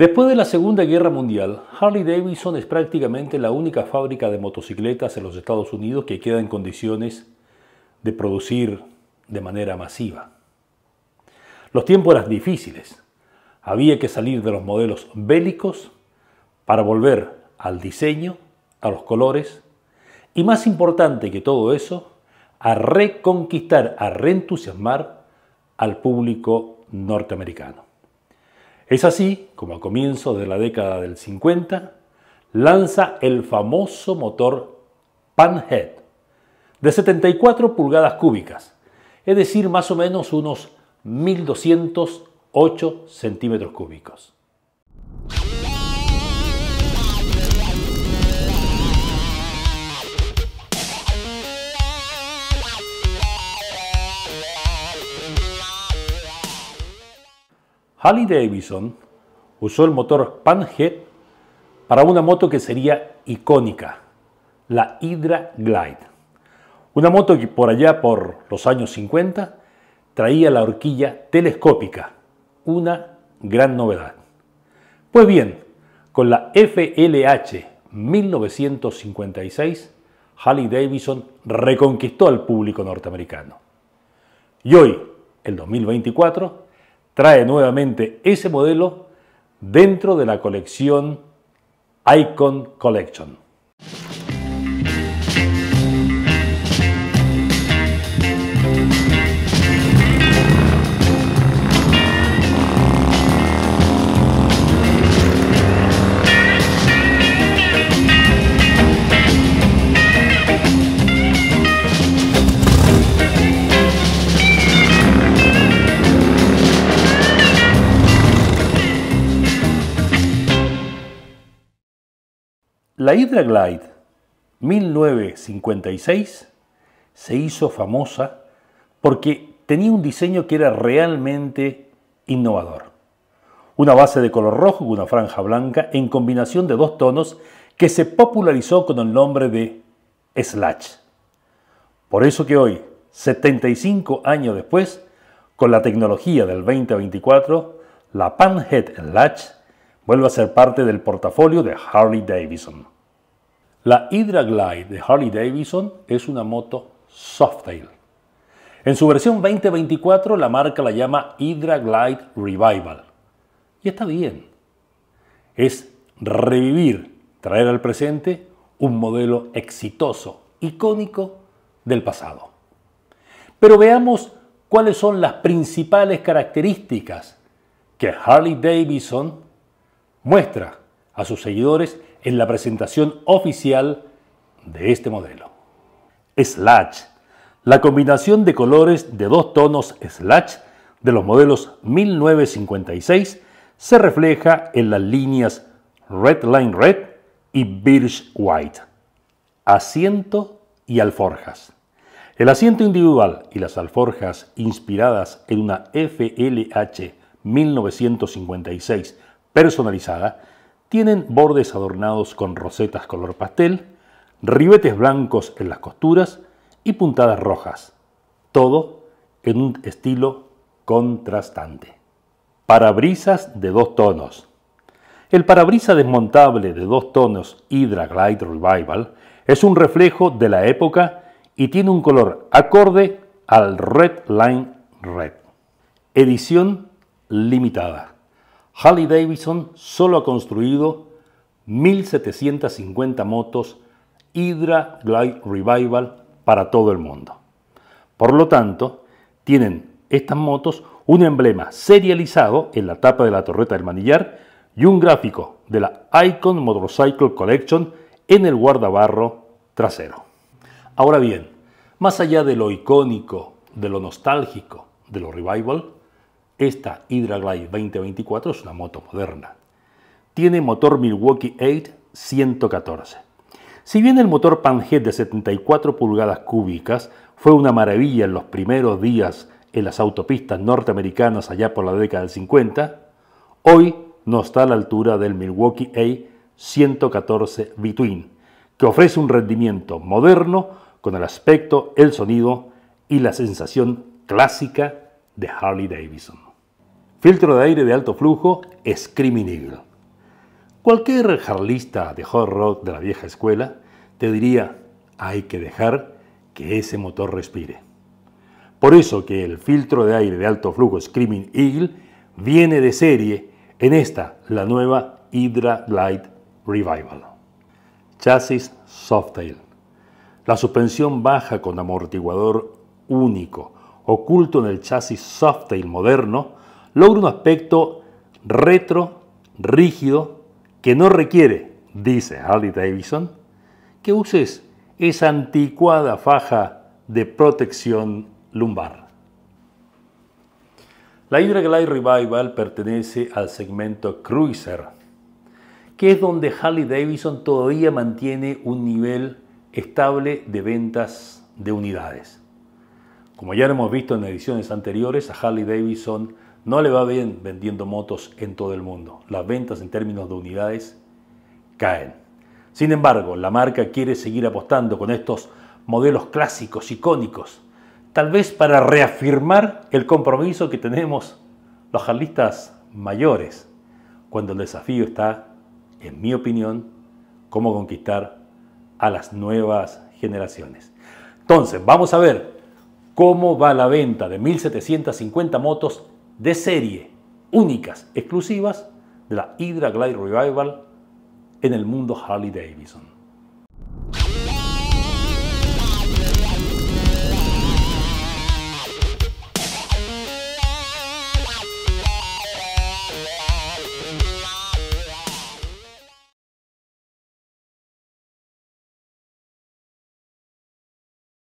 Después de la Segunda Guerra Mundial, Harley Davidson es prácticamente la única fábrica de motocicletas en los Estados Unidos que queda en condiciones de producir de manera masiva. Los tiempos eran difíciles. Había que salir de los modelos bélicos para volver al diseño, a los colores y más importante que todo eso, a reconquistar, a reentusiasmar al público norteamericano. Es así como a comienzos de la década del 50 lanza el famoso motor Panhead de 74 pulgadas cúbicas, es decir, más o menos unos 1208 centímetros cúbicos. Harley Davidson usó el motor Panhead para una moto que sería icónica, la Hydra Glide. Una moto que por allá por los años 50 traía la horquilla telescópica, una gran novedad. Pues bien, con la FLH 1956, Harley Davidson reconquistó al público norteamericano. Y hoy, el 2024, trae nuevamente ese modelo dentro de la colección Icon Collection. La Hydra Glide 1956 se hizo famosa porque tenía un diseño que era realmente innovador. Una base de color rojo con una franja blanca en combinación de dos tonos que se popularizó con el nombre de Slatch. Por eso que hoy, 75 años después, con la tecnología del 2024, la Panhead Slatch vuelve a ser parte del portafolio de Harley Davidson. La Hydra Glide de Harley Davidson es una moto Softail. En su versión 2024 la marca la llama Hydra Glide Revival. Y está bien. Es revivir, traer al presente un modelo exitoso, icónico del pasado. Pero veamos cuáles son las principales características que Harley Davidson muestra a sus seguidores en la presentación oficial de este modelo. Slash. La combinación de colores de dos tonos slash de los modelos 1956 se refleja en las líneas Red Line Red y Birch White. Asiento y alforjas. El asiento individual y las alforjas inspiradas en una FLH 1956 personalizada, tienen bordes adornados con rosetas color pastel, ribetes blancos en las costuras y puntadas rojas, todo en un estilo contrastante. Parabrisas de dos tonos. El parabrisa desmontable de dos tonos Hydra Glide Revival es un reflejo de la época y tiene un color acorde al Red Line Red. Edición limitada. Harley Davidson solo ha construido 1.750 motos Hydra Glide Revival para todo el mundo. Por lo tanto, tienen estas motos un emblema serializado en la tapa de la torreta del manillar y un gráfico de la Icon Motorcycle Collection en el guardabarro trasero. Ahora bien, más allá de lo icónico, de lo nostálgico, de lo revival, esta Hydraglide 2024 es una moto moderna. Tiene motor Milwaukee 8 114. Si bien el motor Panhead de 74 pulgadas cúbicas fue una maravilla en los primeros días en las autopistas norteamericanas allá por la década del 50, hoy no está a la altura del Milwaukee A 114 Between, que ofrece un rendimiento moderno con el aspecto, el sonido y la sensación clásica de Harley Davidson filtro de aire de alto flujo, Eagle Cualquier jarlista de hot rock de la vieja escuela te diría, hay que dejar que ese motor respire. Por eso que el filtro de aire de alto flujo Screaming Eagle viene de serie en esta, la nueva Hydra Light Revival. Chasis Softail. La suspensión baja con amortiguador único, oculto en el chasis Softail moderno, logra un aspecto retro, rígido, que no requiere, dice Harley Davidson, que uses esa anticuada faja de protección lumbar. La Hydra Glide Revival pertenece al segmento Cruiser, que es donde Harley Davidson todavía mantiene un nivel estable de ventas de unidades. Como ya lo hemos visto en ediciones anteriores, a Harley Davidson no le va bien vendiendo motos en todo el mundo. Las ventas en términos de unidades caen. Sin embargo, la marca quiere seguir apostando con estos modelos clásicos, icónicos, tal vez para reafirmar el compromiso que tenemos los jarlistas mayores, cuando el desafío está, en mi opinión, cómo conquistar a las nuevas generaciones. Entonces, vamos a ver cómo va la venta de 1.750 motos de serie, únicas, exclusivas de la Hydra Glide Revival en el mundo Harley Davidson.